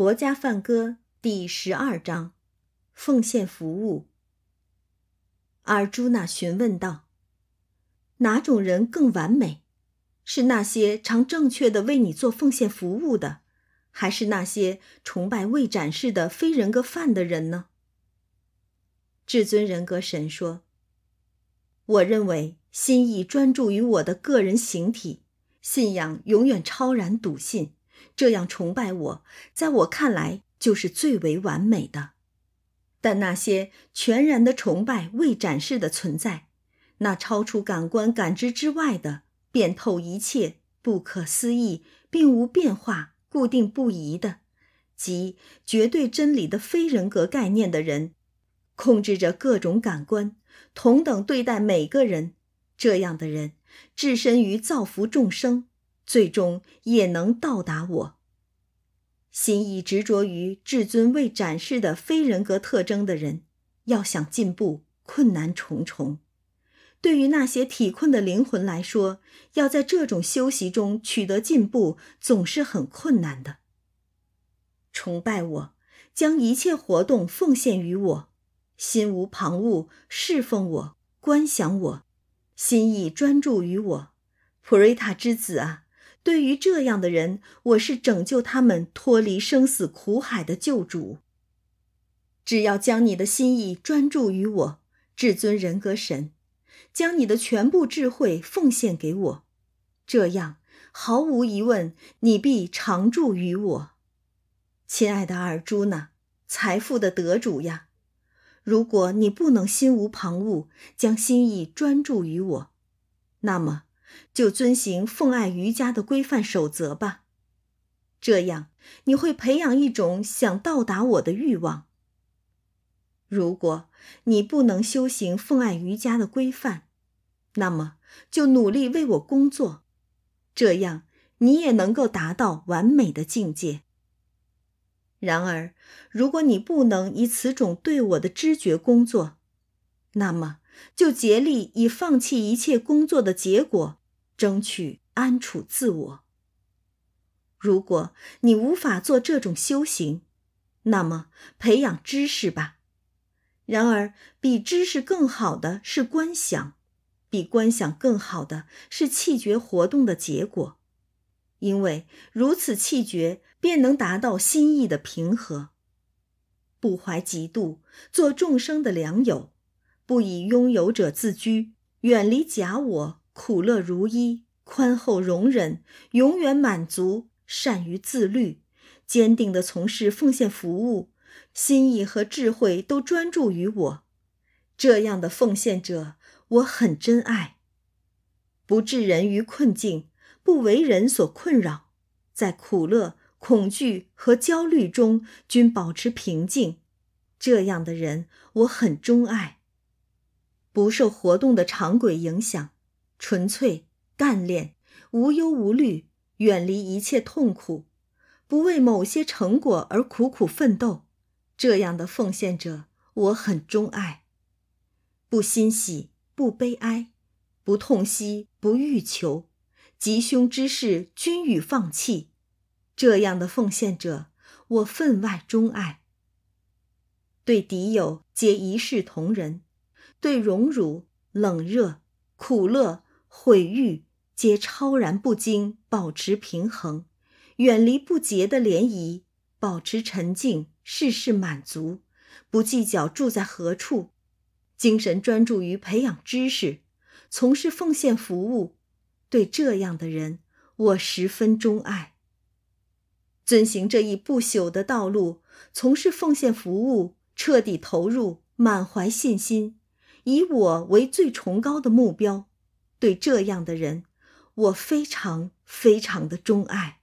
《佛家梵歌》第十二章：奉献服务。尔朱娜询问道：“哪种人更完美？是那些常正确的为你做奉献服务的，还是那些崇拜未展示的非人格范的人呢？”至尊人格神说：“我认为，心意专注于我的个人形体，信仰永远超然笃信。”这样崇拜我，在我看来就是最为完美的。但那些全然的崇拜未展示的存在，那超出感官感知之外的、遍透一切、不可思议，并无变化、固定不移的，即绝对真理的非人格概念的人，控制着各种感官，同等对待每个人，这样的人置身于造福众生。最终也能到达我。心意执着于至尊未展示的非人格特征的人，要想进步困难重重。对于那些体困的灵魂来说，要在这种修习中取得进步，总是很困难的。崇拜我，将一切活动奉献于我，心无旁骛，侍奉我，观想我，心意专注于我，普瑞塔之子啊！对于这样的人，我是拯救他们脱离生死苦海的救主。只要将你的心意专注于我，至尊人格神，将你的全部智慧奉献给我，这样毫无疑问，你必常驻于我，亲爱的尔朱娜，财富的得主呀！如果你不能心无旁骛，将心意专注于我，那么。就遵循奉爱瑜伽的规范守则吧，这样你会培养一种想到达我的欲望。如果你不能修行奉爱瑜伽的规范，那么就努力为我工作，这样你也能够达到完美的境界。然而，如果你不能以此种对我的知觉工作，那么就竭力以放弃一切工作的结果。争取安处自我。如果你无法做这种修行，那么培养知识吧。然而，比知识更好的是观想，比观想更好的是气觉活动的结果，因为如此气觉便能达到心意的平和，不怀嫉妒，做众生的良友，不以拥有者自居，远离假我。苦乐如一，宽厚容忍，永远满足，善于自律，坚定地从事奉献服务，心意和智慧都专注于我。这样的奉献者，我很珍爱。不置人于困境，不为人所困扰，在苦乐、恐惧和焦虑中均保持平静。这样的人，我很钟爱。不受活动的常轨影响。纯粹、干练、无忧无虑，远离一切痛苦，不为某些成果而苦苦奋斗，这样的奉献者我很钟爱。不欣喜，不悲哀，不痛惜，不欲求，吉凶之事均予放弃，这样的奉献者我分外钟爱。对敌友皆一视同仁，对荣辱冷热苦乐。毁誉皆超然不惊，保持平衡，远离不洁的涟漪，保持沉静，事事满足，不计较住在何处，精神专注于培养知识，从事奉献服务，对这样的人，我十分钟爱。遵循这一不朽的道路，从事奉献服务，彻底投入，满怀信心，以我为最崇高的目标。对这样的人，我非常非常的钟爱。